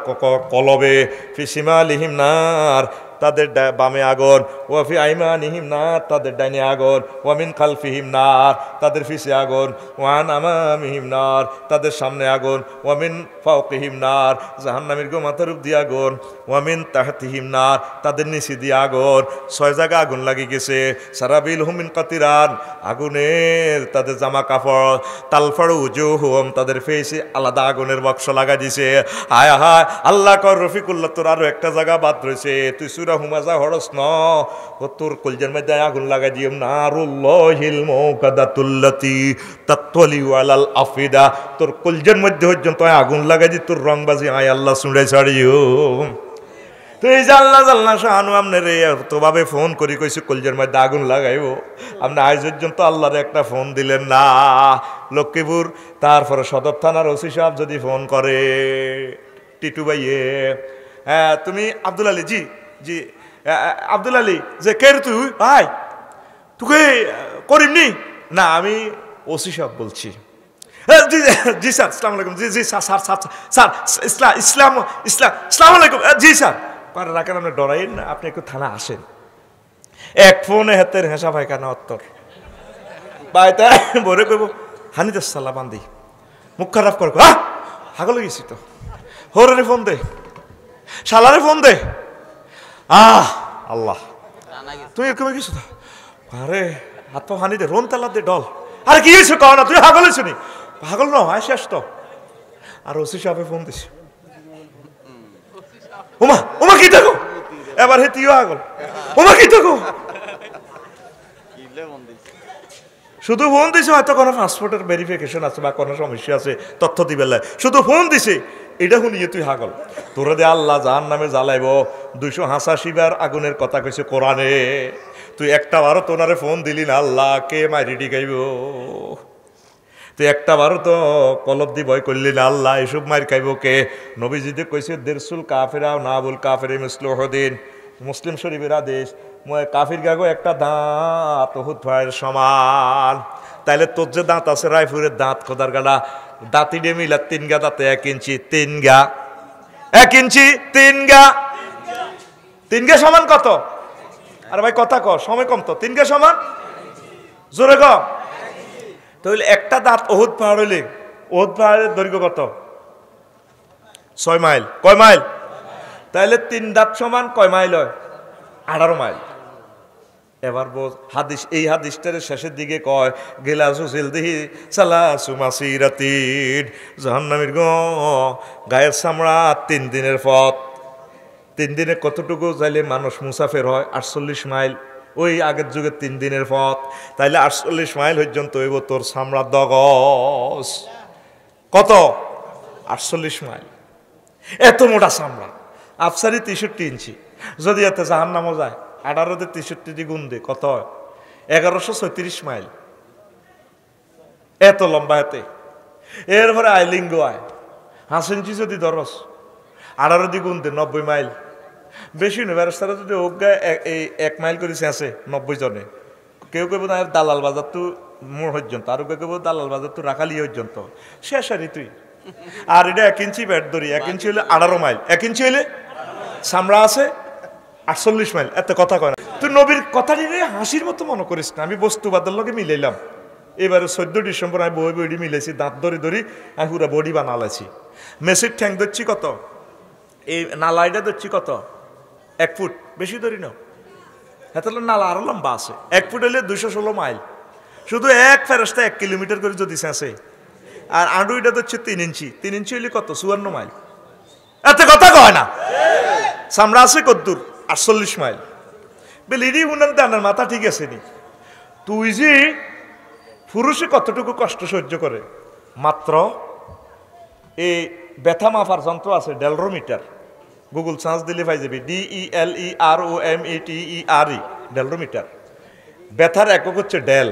কলবে ফিসিমা লিহিম নার তাদের বামে আগুন ওয়াফি আইমা নিহিম না তাদের ডাইনে আগুন ওয়ামিন খালফিহিম নার তাদের ফিসে আগুন ওয়ান আমামিহিম নার তাদের সামনে আগুন ওয়ামিন ফাউকিহিম নার জাহান্নামের গো মাথার দিয়ে আগুন ওয়ামিন তাহতিহিম নার তাদের নিচে দিয়ে আগুন ছয় জায়গা আগুন লাগি গেছে সারাবিল হুমিন কাতিরান আগুনের তাদের জামা কাপড় তালফাড় উজু হুম তাদের ফেসে আলাদা আগুনের বক্স লাগা দিছে হায় হায় আল্লাহ কর রফিকুল্লাহ তোর আরও একটা জায়গা বাদ রয়েছে তুই সুর তোরা হুমাজা হরস ন ও তোর কলজের মধ্যে আগুন লাগা দিয়ে নারুল্লহিল তুল্লতি তাত্তলি ওয়ালাল আফিদা তোর কলজের মধ্যে পর্যন্ত আগুন লাগাই দিয়ে তোর বাজি আয় আল্লাহ শুনে ছাড়িও তুই জানলা জানলা শাহানু আপনার এতভাবে ফোন করি কইছি কলজের মধ্যে আগুন লাগাইব আপনি আজ পর্যন্ত আল্লাহর একটা ফোন দিলেন না লক্ষ্মীপুর তারপরে সদর থানার ওসি সাহেব যদি ফোন করে টিটু ভাইয়ে হ্যাঁ তুমি আব্দুল আলী জি যে আব্দুল আলী যে কে তুই ভাই তুকে করিমনি না আমি ওসি সাহেব বলছি জি স্যার ইসলাম আলাইকুম জি জি স্যার স্যার স্যার স্যার ইসলাম ইসলাম ইসলাম ইসলাম আলাইকুম জি স্যার পারে রাখেন আপনি ডরাইন না আপনি একটু থানা আসেন এক ফোনে হাতের হেসা ভাই কানা অত্তর বাই তাই বলে কইব হানিদাস সাল্লা বান্দি মুখ খারাপ কর হাগল গেছি তো হরে ফোন দে সালারে ফোন দে আহ আল্লাহ তুই এরকম কিছু না আরে হাত হানি দে রোন তালা দে ডল আরে কি হয়েছে কও না তুই পাগলে শুনি পাগল ন হয় শেষ তো আর ওসি সাহেবে ফোন দিছে উমা উমা কি দেখো এবার হে তুইও আগল উমা কি দেখো শুধু ফোন দিছে হয়তো কোনো পাসপোর্টের ভেরিফিকেশন আছে বা কোনো সমস্যা আছে তথ্য দিবে শুধু ফোন দিছে এটা শুনিয়ে তুই হাগল তোরা দে আল্লাহ জাহান নামে জ্বালাইব দুইশো হাসাশিবার আগুনের কথা কইছে কোরআনে তুই একটা বারো তোনারে ফোন দিলি না আল্লাহ কে মাইরি গাইব তুই একটা বারো তো কলব দি ভয় করলি না আল্লাহ এসব মার খাইব কে নবীজিদে কইছে দেরসুল কাফেরা না বল কাফের মিসলুহদিন মুসলিম শরীফের আদেশ কাফির গাগো একটা দাঁত হুদ সমান তাইলে তোর যে দাঁত আছে রায়পুরের দাঁত খোদার গাড়া দাঁতি ডে মিলা তিন গা দাঁতে এক ইঞ্চি তিন গা এক ইঞ্চি তিন গা তিন গা সমান কত আর ভাই কথা ক সময় কম তো তিন গা সমান জোরে ক তাহলে একটা দাঁত ওহুদ পাহাড় হইলে ওহুদ পাহাড়ের দৈর্ঘ্য কত ছয় মাইল কয় মাইল তাহলে তিন দাঁত সমান কয় মাইল হয় আঠারো মাইল এবার বোঝ হাদিস এই হাদিসটার শেষের দিকে কয় গেলাসু সিলদিহি সালাসু মাসিরাতিন জাহান্নামীর গ গায়ের চামড়া তিন দিনের পথ তিন দিনে কতটুকু চাইলে মানুষ মুসাফের হয় আটচল্লিশ মাইল ওই আগের যুগে তিন দিনের পথ তাইলে আটচল্লিশ মাইল পর্যন্ত এব তোর চামড়া দগস কত আটচল্লিশ মাইল এত মোটা চামড়া আফসারি তেষট্টি ইঞ্চি যদি এতে জাহান্নামও যায় আঠারোতে তেষট্টিটি গুণ দে কত এগারোশো ছত্রিশ মাইল এত লম্বা হাতে এরপরে আইলিঙ্গ আয় হাঁস ইঞ্চি যদি দরস আঠারো দি গুণ দে নব্বই মাইল বেশি নয় ব্যারস্তারা যদি অজ্ঞা এই এক মাইল করেছে আছে নব্বই জনে কেউ কেউ দালাল বাজার তো মোড় পর্যন্ত আর কেউ কেউ দালাল বাজার তো রাখালি পর্যন্ত শেষ আর তুই আর এটা এক ইঞ্চি ব্যাট ধরি এক ইঞ্চি হলে আঠারো মাইল এক ইঞ্চি হলে সামরা আছে আটচল্লিশ মাইল এত কথা কয় না তুই নবীর নিয়ে হাসির মতো মনে করিস না আমি বস্তুবাদের লগে মিলাইলাম এবারে চোদ্দ ডিসেম্বর আমি বই বইডি মিলেছি দাঁত ধরে ধরি আমি পুরো বডি বানালেছি মেসির ঠ্যাং ধরছি কত এই নালাইটা ধরছি কত এক ফুট বেশি ধরি না হ্যাঁ নালা আরো লম্বা আছে এক ফুট হলে দুশো ষোলো মাইল শুধু এক ফেরসটা এক কিলোমিটার করে যদি চেঁচে আর আন্ডুইটা ধরছি তিন ইঞ্চি তিন ইঞ্চি হলে কত চুয়ান্ন মাইল এতে কথা কয় না সামরা আছে কদ্দুর আটচল্লিশ মাইল বেলিডি উনার দানার মাথা ঠিক আছে নি তুই যে পুরুষে কতটুকু কষ্ট সহ্য করে মাত্র এই ব্যথা মাফার যন্ত্র আছে ডেলরোমিটার গুগল সার্চ দিলে পাই যাবি ডি ই এল ই আর ও এম ই টি ই আর ই ডেলরোমিটার ব্যথার একক হচ্ছে ডেল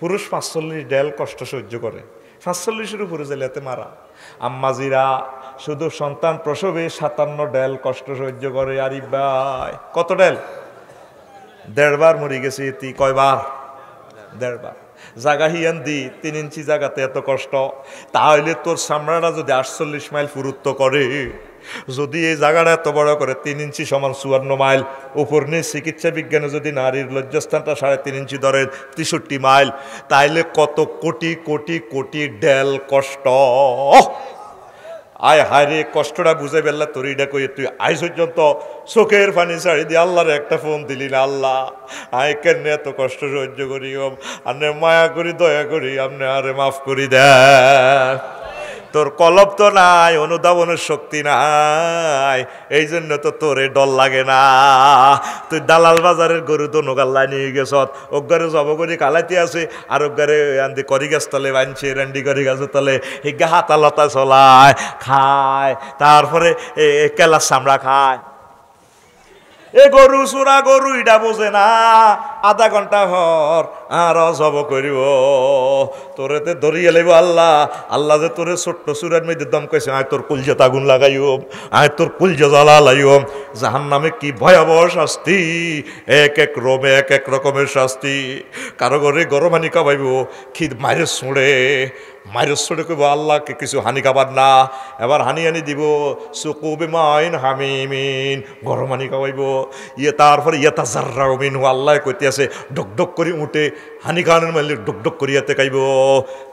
পুরুষ পাঁচচল্লিশ ডেল কষ্ট সহ্য করে পাঁচচল্লিশের উপরে জেলাতে মারা আম্মাজিরা শুধু সন্তান প্রসবে সাতান্ন ডেল কষ্ট সহ্য করে আর ভাই কত ডেল দেড়বার মরি গেছে তি কয়বার দেড়বার জাগা হিয়ান দি তিন ইঞ্চি জাগাতে এত কষ্ট তাহলে তোর সামরাটা যদি আটচল্লিশ মাইল পুরুত্ব করে যদি এই জায়গাটা এত বড় করে তিন ইঞ্চি সমান চুয়ান্ন মাইল উপর নিয়ে চিকিৎসা বিজ্ঞানে যদি নারীর লজ্জাস্থানটা সাড়ে তিন ইঞ্চি ধরে তেষট্টি মাইল তাইলে কত কোটি কোটি কোটি ডেল কষ্ট আয় হায় রে কষ্টটা বুঝে পেলা তোর এটা কই তুই আয় পর্যন্ত চোখের পানি ছাড়ি দিয়ে আল্লাহর একটা ফোন দিলি না আল্লাহ আয় কেন এত কষ্ট সহ্য করি আপনি মায়া করি দয়া করি আপনি আরে মাফ করি দেয় তোর কলব তো নাই অনুধাবনের শক্তি নাই এই জন্য তো তোরে ডল লাগে না তুই দালাল বাজারের গরু তো নোগাল্লা নিয়ে গেছ জব করি কালাতি আছে আর ওগারে আন্দি করি গাছ তলে বানছে রান্ডি করি গাছের তলে হিগা হাতা লতা চলায় খায় তারপরে কেলার চামড়া খায় এ গরু সুরা গরু এটা বোঝে না আধা ঘন্টা হর আর সব করিব তে ধরিয়ে লাইব আল্লাহ আল্লাহ যে তোরে ছোট্ট সুরের মেয়েদের দম কেছে আয় তোর কুলজে তাগুন লাগাইও আয় তোর কুলজে জ্বালা লাইও জাহান নামে কি ভয়াবহ শাস্তি এক এক রোমে এক এক রকমের শাস্তি কারো ঘরে হানি কাবাইব খিদ মায়ের সোঁড়ে মায়ের সোঁড়ে কইব কে কিছু হানি খাবার না এবার হানি হানি দিব সুকু বিমাইন হামিমিন হানি কাবাইব ইয়ে তারপরে ইয়ে তাজার মিন আল্লাহ কইতে আছে ডক করে উঠে হানি কারণে মারলে করি এতে খাইব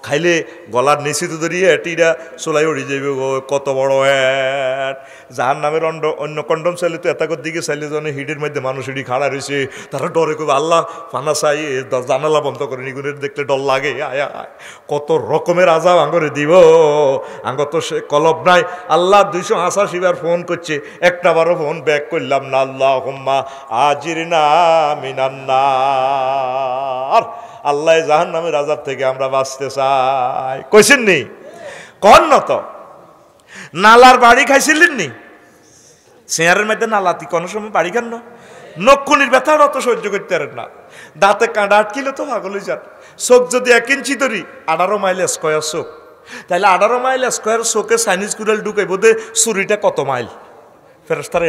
খাইলে গলার তো ধরিয়ে এটিরা চলাই উড়ি যাইব কত বড় হ্যাঁ যাহার নামের অন্ড অন্য কন্ডম চাইলে তো এতাকর দিকে চাইলে জনে হিডের মধ্যে মানুষ হিডি খাড়া রয়েছে তারা ডরে কবে আল্লাহ ফানা চাই জানালা বন্ধ করে নিগুনের দেখলে ডর লাগে আয় আয় কত রকমের আজাব আঙরে দিব আঙ্গ তো সে কলব নাই আল্লাহ দুইশো শিবার ফোন করছে একটা বারো ফোন ব্যাক করলাম না আল্লাহ হোম্মা আজির না মিনান্না আর আল্লাহ জাহান নামের আজাব থেকে আমরা বাঁচতে চাই কইসেন নি কন নত নালার বাড়ি খাইছিলেন নি চেয়ারের মধ্যে নালাতি কোনো সময় বাড়ি খান না নক্ষণির ব্যথা অত সহ্য করতে পারেন না দাঁতে কাঁটা আটকিলে তো পাগল যান চোখ যদি এক ইঞ্চি ধরি আঠারো মাইল স্কোয়ার চোখ তাহলে আঠারো মাইল স্কোয়ার চোখে চাইনিজ কুড়াল ঢুকে বোধে ছুরিটা কত মাইল ফেরস্তারা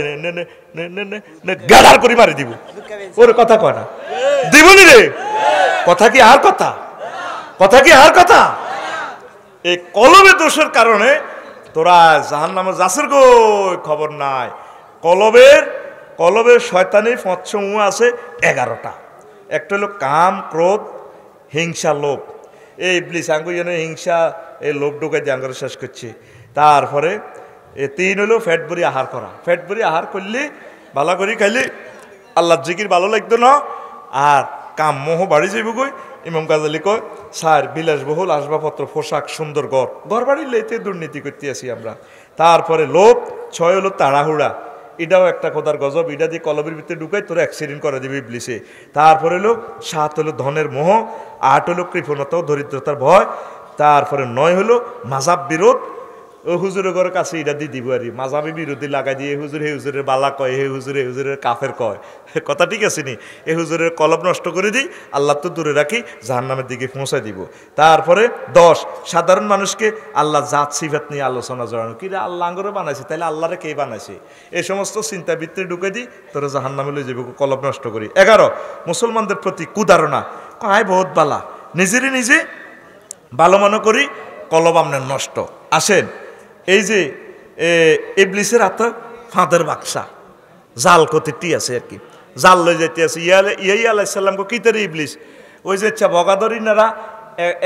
গাড়ার করে মারি দিব ওর কথা কয় না দিবনি রে কথা কি আর কথা কথা কি আর কথা এই কলমে দোষের কারণে তোরা জাহান নামে যাসের গো খবর নাই কলবের কলবের শয়তানি পঁচসমূহ আছে এগারোটা একটা হলো কাম ক্রোধ হিংসা লোভ এই ইবলিস আঙ্গুর হিংসা এই লোভ ঢুকে দিয়ে শেষ করছি তারপরে এ তিন হলো ফ্যাট ভরি আহার করা ফ্যাট ভরি আহার করলি ভালো করি খাইলি আল্লাহ জিকির ভালো লাগতো না আর কাম মোহ বাড়ি যাইব গই ইমাম গাজালি কয় স্যার বিলাসবহুল আসবাবপত্র পোশাক সুন্দর গড় ঘর বাড়ির লেতে দুর্নীতি করতে আসি আমরা তারপরে লোভ ছয় হলো তাড়াহুড়া এটাও একটা খোদার গজব এটা দিয়ে কলবের ভিতরে ঢুকাই তোর অ্যাক্সিডেন্ট করে দিবি ব্লিসে তারপরে হলো সাত হলো ধনের মোহ আট হলো কৃপণতা ও দরিদ্রতার ভয় তারপরে নয় হলো মাজাব বিরোধ ও হুজুরের ঘরের কাছে এটা দিদি দিব আর মাঝামি বিরোধী লাগাই দিয়ে হুজুর হে হুজুরের বালা কয় হে হুজুর হে হুজুরের কাফের কয় <laughs> কথা ঠিক আছে নি এ হুজুরের কলম নষ্ট করে দিই আল্লাহ তো দূরে রাখি জাহান্নামের দিকে পৌঁছাই দিব তারপরে দশ সাধারণ মানুষকে আল্লাহ জাত সিফাত নিয়ে আলোচনা জড়ানো কি আল্লাহ আঙ্গরে বানাইছে তাহলে আল্লাহরে কে বানাইছে এই সমস্ত চিন্তাবৃত্তি ঢুকে দিই তোরা জাহান্নামে লই যাবি কলম নষ্ট করি এগারো মুসলমানদের প্রতি কুধারণা কয় বহুত বালা নিজেরই নিজে ভালো মনে করি কলব আপনার নষ্ট আসেন এই যে ইবলিসের হাতে ফাঁদের বাক্সা জাল কতিটি আছে আর কি জাল লই যেতে আছে ইয়ালে ইয়াই আলাইসাল্লামকে কী তারি ইবলিস ওই যে ইচ্ছা বগা ধরি নারা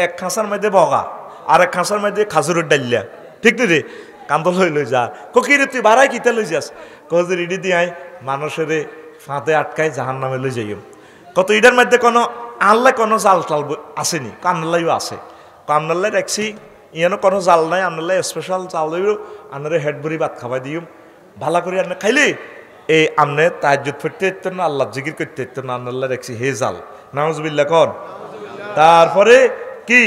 এক খাঁচার মধ্যে বগা আর এক খাঁচার মধ্যে খাজুরের ডাল্লা ঠিক নি রে কান্দ লই লই যা রে তুই বাড়াই কিতা লই যাস কজুর ইডি দিয়ে আই মানুষের ফাঁদে আটকায় জাহান নামে লই যাই কত ইডার মধ্যে কোনো আল্লাহ কোনো জাল টাল আসেনি কান্নাল্লাইও আছে কান্নাল্লাই রাখছি ইয়ানো কোনো জাল নাই আনলে স্পেশাল চাল দিব আনারে ভরি ভাত খাবাই দিম ভালো করে আনে খাইলি এই আমনে তাহাজুত ফিরতে ইত্য না আল্লাহ জিগির করতে ইত্য না আনলে দেখছি হে জাল নাউজবিল্লা কন তারপরে কি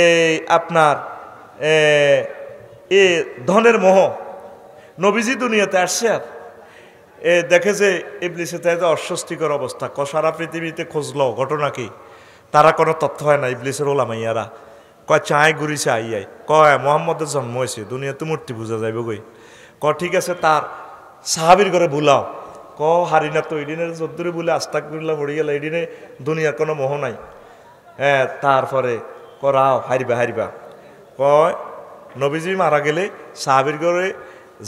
এই আপনার এ ধনের মোহ নবীজি দুনিয়াতে আসছে আর এ দেখে যে ইবলিসে তাই অস্বস্তিকর অবস্থা সারা পৃথিবীতে খুঁজলো ঘটনা কি তারা কোনো তথ্য হয় না ইবলিসের ওলামাইয়ারা কয় চাই ঘুরিছে আই আই কয় মোহাম্মদ জন্ম হয়েছে দুনিয়াতে মূর্তি পূজা যাইব গই ক ঠিক আছে তার সাহাবির ঘরে বুলাও ক হারি না তো এদিনের চোদ্দুরে বলে আস্তাক বিল্লা ভরে গেল এদিনে দুনিয়ার কোনো মোহ নাই হ্যাঁ তারপরে ক রাও হারিবা হারিবা কয় নবীজি মারা গেলে সাহাবির ঘরে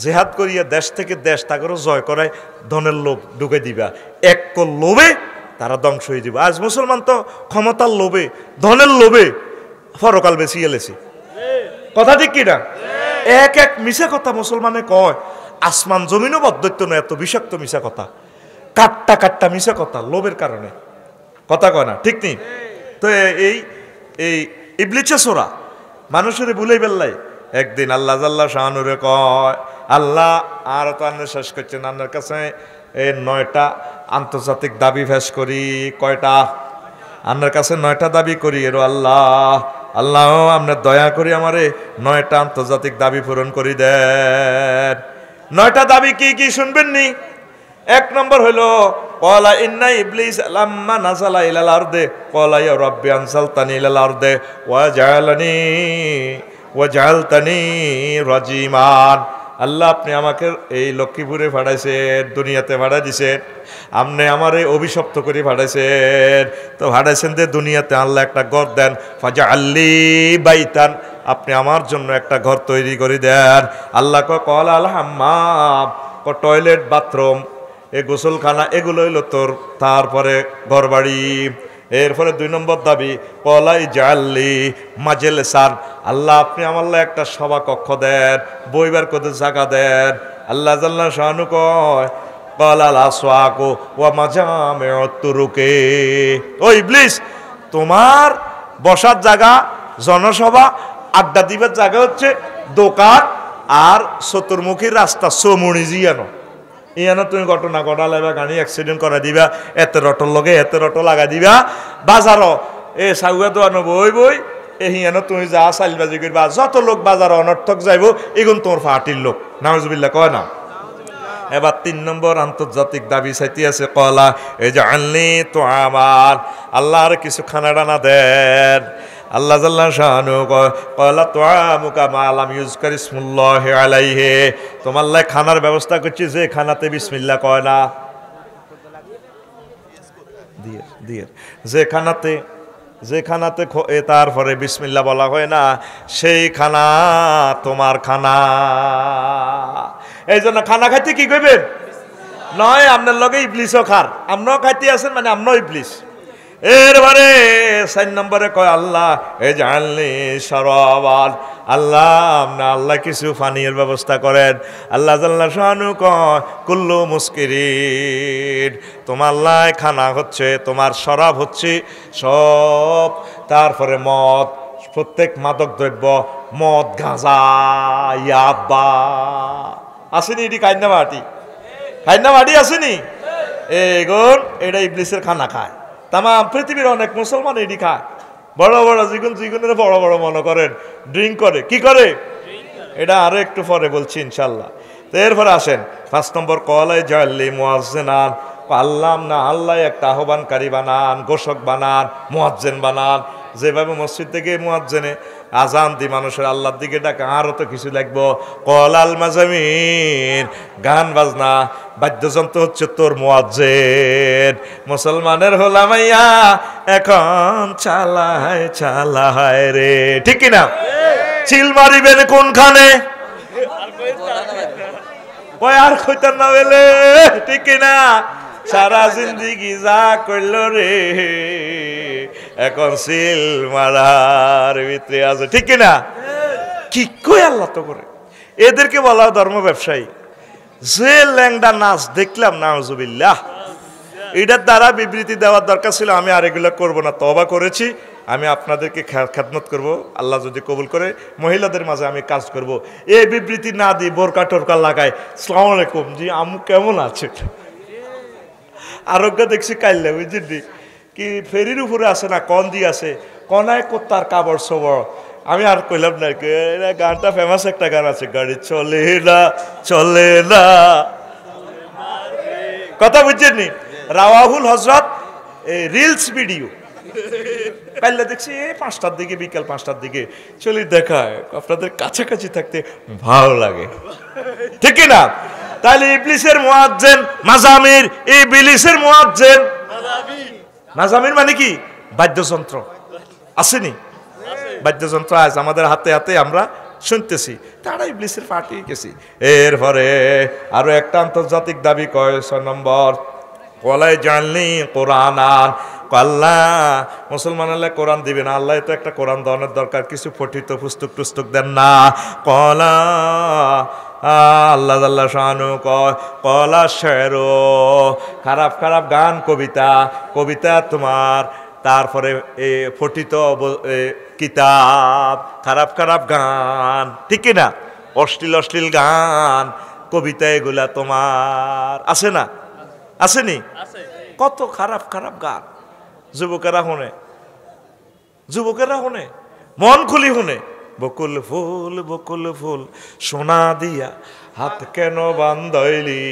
জেহাদ করিয়া দেশ থেকে দেশ তাগরও জয় করায় ধনের লোভ ঢুকে দিবা এক লোভে তারা ধ্বংস হয়ে দিবা আজ মুসলমান তো ক্ষমতার লোভে ধনের লোভে ফরকাল বেশি এলেছি কথা ঠিক কিনা এক এক মিশা কথা মুসলমানে কয় আসমান জমিনও বদ্ধত্য নয় এত বিষাক্ত মিশা কথা কাট্টা কাট্টা মিশা কথা লোভের কারণে কথা কয় না ঠিক নেই তো এই এই ইবলিচে সোরা মানুষের ভুলেই বেল্লাই একদিন আল্লাহ জাল্লা শাহানুরে কয় আল্লাহ আর তো আপনার শেষ করছেন আপনার কাছে এই নয়টা আন্তর্জাতিক দাবি ফেস করি কয়টা আন্নার কাছে নয়টা দাবি করি এরো আল্লাহ আল্লাহ আপনার দয়া করে আমারে নয়টা আন্তর্জাতিক দাবি পূরণ করে দেন নয়টা দাবি কি কি শুনবেন নি এক নম্বর হলো কলা ইন্না ইবলিস লাম্মা নাসালা ইলাল আরদে কলা ইয়া রব্বি আনসালতানি ইলাল আরদে ওয়া জালানি ওয়া জালতানি রাজিমান আল্লাহ আপনি আমাকে এই লক্ষ্মীপুরে ভাড়াইছেন দুনিয়াতে ভাড়া দিছেন আপনি আমার এই অভিশপ্ত করে ভাড়াইছেন তো ভাড়াইছেন যে দুনিয়াতে আল্লাহ একটা ঘর দেন ফাজা আল্লি বাইতান আপনি আমার জন্য একটা ঘর তৈরি করে দেন আল্লাহ কল আলহাম্মাম ক টয়লেট বাথরুম এ গোসলখানা এগুলো হইল তোর তারপরে ঘর বাড়ি এরপরে দুই নম্বর দাবি কলাই জাল্লি মাজেল সার আল্লাহ আপনি আমার একটা সভা কক্ষ দেন বইবার কত জায়গা দেন আল্লাহ জাল্লা শাহানু কয় কলাল আসোয়াকো ওয়া মাঝামে তুরুকে ওই ব্লিস তোমার বসার জায়গা জনসভা আড্ডা দিবার জায়গা হচ্ছে দোকান আর চতুর্মুখী রাস্তা সোমুনি জিয়ানো ইয়ানা তুমি ঘটনা ঘটা লাইবা গাড়ি এক্সিডেন্ট করা দিবা এতে রটো লগে এতে রটো লাগা দিবা বাজার এ সাগুয়া আনো বই বই এ হিয়ানো তুমি যা চালিবাজি করবা যত লোক বাজার অনর্থক যাইব এগুন তোমার ফাটির লোক নাউজবিল্লা কয় না এবার তিন নম্বর আন্তর্জাতিক দাবি সাইতি আছে কলা এই যে আনলি তো আমার আল্লাহর কিছু খানা ডানা দেন আল্লাহ জাল্লা শাহানু কলা তোমার লাই খানার ব্যবস্থা করছি যে খানাতে বিসমিল্লা কয় না দিয়ে যে খানাতে যে খানাতে তারপরে বিসমিল্লা বলা হয় না সেই খানা তোমার খানা এই জন্য খানা খাইতে কি করবেন নয় আপনার লগে ইবলিসও খার আমরাও খাইতে আছেন মানে আমরাও ইবলিশ এরবারে সাইন নম্বরে কয় আল্লাহ এ জানলি সরবাল আল্লাহ আপনার আল্লাহ কিছু পানীয়ের ব্যবস্থা করেন আল্লাহ জাল্লা শাহানু কয় কুল্লু মুস্কির তোমার আল্লাহ খানা হচ্ছে তোমার শরাব হচ্ছে সব তারপরে মদ প্রত্যেক মাদক দ্রব্য মদ গাঁজা ইয়াবা আসেনি এটি কাইন্না মাটি কাইন্না মাটি আসেনি এগুন এটা ইবলিসের খানা খায় তাম পৃথিবীর অনেক মুসলমান এটি খায় বড় বড় জিগুন জিগুনের বড় বড় মনে করেন ড্রিঙ্ক করে কি করে এটা আরো একটু পরে বলছি ইনশাল্লাহ তো এরপরে আসেন পাঁচ নম্বর কলাই জয়াল্লি মোয়াজেনান পারলাম না আল্লাহ একটা আহ্বানকারী বানান ঘোষক বানান মোয়াজ্জেন বানান যেভাবে মসজিদ থেকে মোয়াজ্জেনে আজান দি মানুষের আল্লাহর দিকে ডাকা আরও তো কিছু লাগবো কলাল মাজামিন গান বাজনা বাদ্যযন্ত্র হচ্ছে তোর মোয়াজ্জের মুসলমানের হোলা মাইয়া এখন চালায় চালায় রে ঠিক কিনা চিল মারিবেন কোনখানে আর কইতার না এলে ঠিক কিনা সারা জিন্দিগি যা করল রে এখন সিল মারার ভিতরে আছে ঠিক না কি কই আল্লাহ তো করে এদেরকে বলা হয় ধর্ম ব্যবসায়ী যে ল্যাংডা নাচ দেখলাম নাজুবিল্লাহ এটার দ্বারা বিবৃতি দেওয়ার দরকার ছিল আমি আর এগুলো করবো না তবা করেছি আমি আপনাদেরকে খ্যাতমত করব আল্লাহ যদি কবুল করে মহিলাদের মাঝে আমি কাজ করব এই বিবৃতি না দিই বোরকা টোরকা লাগাই সালামালাইকুম জি আমু কেমন আছে আরোগ্য দেখছি কাইলে বুঝলি কি ফেরির উপরে আছে না কন দিয়ে আছে কনায় কোত্তার কাবড় সবর আমি আর কইলাম না গানটা ফেমাস একটা গান আছে গাড়ি চলে না চলে না কথা বুঝছেন নি রাওয়াহুল হজরত রিলস ভিডিও পাইলে দেখছি এই পাঁচটার দিকে বিকাল পাঁচটার দিকে চলি দেখায় আপনাদের কাছাকাছি থাকতে ভালো লাগে ঠিক না তাহলে ইবলিসের মোয়াজ্জেন মাজামির ইবলিসের মোয়াজ্জেন মাজামির মানে কি বাদ্যযন্ত্র নি বাদ্যযন্ত্র আজ আমাদের হাতে হাতে আমরা শুনতেছি তারা ইবলিসের পার্টি গেছি এরপরে আরো একটা আন্তর্জাতিক দাবি কয় ছয় নম্বর কলাই জানলি কোরআন আন আল্লাহ মুসলমান আল্লাহ কোরআন দিবে না আল্লাহ তো একটা কোরআন দানের দরকার কিছু ফটিত পুস্তক টুস্তক দেন না কলা আল্লাহ আল্লাহ শাহানু কলা শেরো খারাপ খারাপ গান কবিতা কবিতা তোমার তারপরে এ ফটিত কিতাব খারাপ খারাপ গান ঠিক না অশ্লীল অশ্লীল গান কবিতা এগুলা তোমার আছে না আসেনি কত খারাপ খারাপ গান যুবকেরা শুনে যুবকেরা শুনে মন খুলি শুনে বকুল ফুল বকুল ফুল সোনা দিয়া হাত কেন বান্ধলি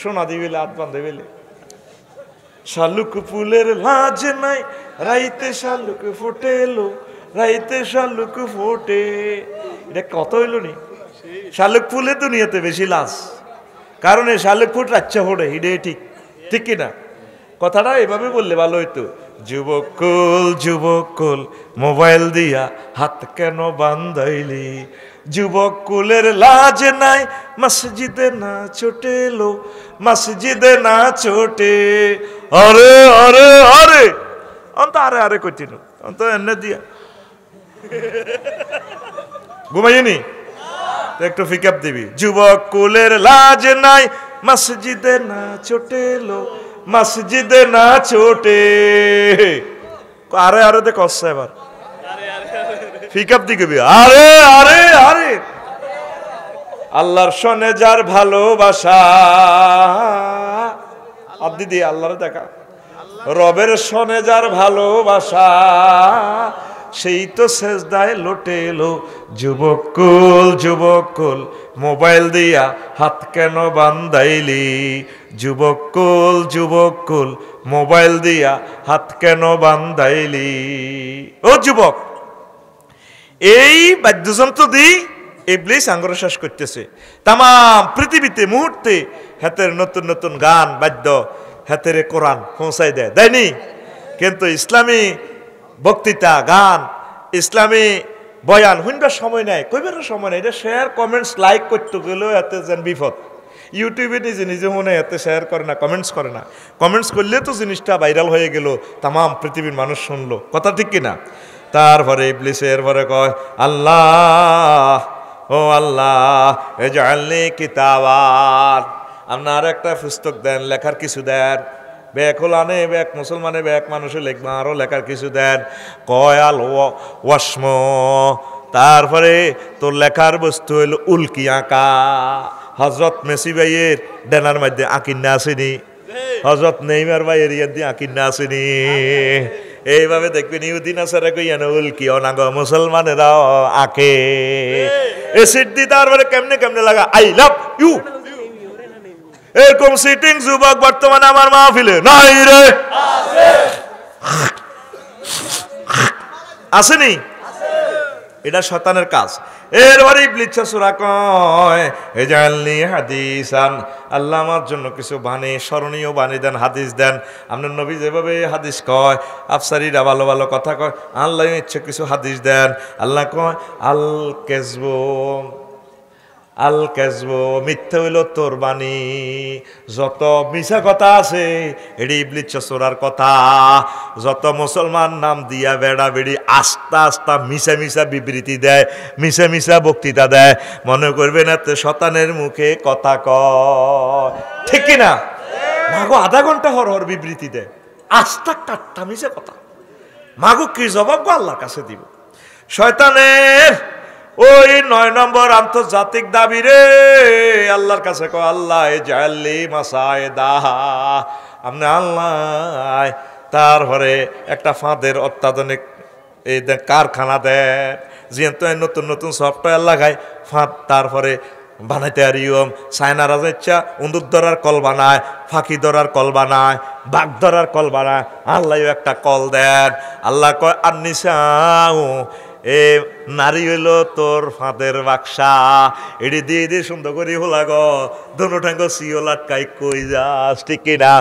সোনা দিবিলে হাত বান্ধবিলে শালুক ফুলের লাজ নাই রাইতে শালুক ফোটে এলো রাইতে শালুক ফোটে এটা কত হইল নি শালুক ফুলে দুনিয়াতে বেশি লাজ কারণ এই শালুক ফুট রাচ্চা ফোটে হিডে ঠিক ঠিক কিনা কথাটা এভাবে বললে ভালো হইতো যুবকুল যুবকুল মোবাইল দিয়া হাত কেন বান্ধাইলি যুবকুলের লাজ নাই মসজিদে না লো মসজিদে না ছোটে আরে আরে আরে অন্ত আরে আরে কঠিন অন্ত এনে দিয়া ঘুমাইনি একটু ফিকাপ দিবি যুবকুলের লাজ নাই মসজিদে না লো মসজিদে না ছোটে আরে আরে দে এবার পিক আপ দিকে আরে আরে আরে আল্লাহর শোনে যার ভালোবাসা আপনি দিদি আল্লাহর দেখা রবের শোনে যার ভালোবাসা সেই তো সেজদায় লোটে এলো যুবক কুল যুবক কুল মোবাইল দিয়া হাত কেন বান্ধাইলি যুবক কুল যুবক কুল মোবাইল দিয়া হাত কেন বান্ধাইলি ও যুবক এই বাদ্যযন্ত্র দিই ইবলিস শ্বাস করতেছে তাম পৃথিবীতে মুহূর্তে হাতের নতুন নতুন গান বাদ্য হাতের কোরআন পৌঁছাই দেয় দেয়নি কিন্তু ইসলামী বক্তৃতা গান ইসলামী বয়ান শুনবার সময় নাই কইবার সময় নাই এটা শেয়ার কমেন্টস লাইক করতে গেলেও এতে যেন বিপদ ইউটিউবে নিজে নিজে মনে এতে শেয়ার করে না কমেন্টস করে না কমেন্টস করলে তো জিনিসটা ভাইরাল হয়ে গেল তামাম পৃথিবীর মানুষ শুনলো কথা ঠিক কিনা তারপরে ইবলিস এরপরে কয় আল্লাহ ও আল্লাহ এ জানলে কিতাবার আপনার একটা পুস্তক দেন লেখার কিছু দেন ব্যাক হল আনে ব্যাক মুসলমানে ব্যাক মানুষে লেখবা আরও লেখার কিছু দেন কয়াল ওয়াসম তারপরে তোর লেখার বস্তু হইল উল্কি আঁকা হজরত মেসি ভাইয়ের ডেনার মধ্যে আঁকিন্না আসেনি হজরত নেইমার ভাইয়ের ইয়ার দিয়ে আঁকিন্না আসেনি এইভাবে দেখবেন ইউদিন আসার কই এনে কি অনাগ মুসলমানেরাও আঁকে এসিড দি তারপরে কেমনে কেমনে লাগা আই লাভ ইউ এরকম সিটিং যুবক বর্তমানে আমার মাহফিলে নাই রে আসেনি এটা শতানের কাজ এরবারই ইবলিচ্ছা সুরা কয় এজাল্লি হাদিসান আল্লাহ আমার জন্য কিছু বাণী স্মরণীয় বাণী দেন হাদিস দেন আপনার নবী যেভাবে হাদিস কয় আফসারিরা ভালো ভালো কথা কয় আল্লাহ ইচ্ছে কিছু হাদিস দেন আল্লাহ কয় আল কেসব আল কাজব মিথ্যা হইল তোর বাণী যত মিশা কথা আছে এড়ি ইবলি চসরার কথা যত মুসলমান নাম দিয়া বেড়া বেড়ি আস্তা আস্তা মিশা মিশা বিবৃতি দেয় মিশা মিশা বক্তৃতা দেয় মনে করবে না তো শতানের মুখে কথা ক ঠিক কিনা মাগো আধা ঘন্টা হর হর বিবৃতি দেয় আস্তা কাট্টা মিশা কথা মাগো কি জবাব আল্লাহর কাছে দিব শয়তানের ওই নয় নম্বর আন্তর্জাতিক দাবি রে আল্লাহর কাছে কো আল্লাহ জাল্লি মাসায় দাহা আপনি আল্লাহ তারপরে একটা ফাঁদের অত্যাধুনিক এই কারখানা দেন যেহেতু নতুন নতুন সফটওয়্যার লাগায় ফাঁদ তারপরে বানাইতে আরিয়ম সায়নারা ইচ্ছা উন্দুর ধরার কল বানায় ফাঁকি ধরার কল বানায় বাঘ ধরার কল বানায় আল্লাহ একটা কল দেন আল্লাহ কয় আর নিশাও এ নারী হইল তোর ফাঁদের বাক্সা এটি দিয়ে দিয়ে সুন্দর করে হোলা গ ধনুটাঙ্গ সিও লাটকাই কই যাস ঠিক কিনা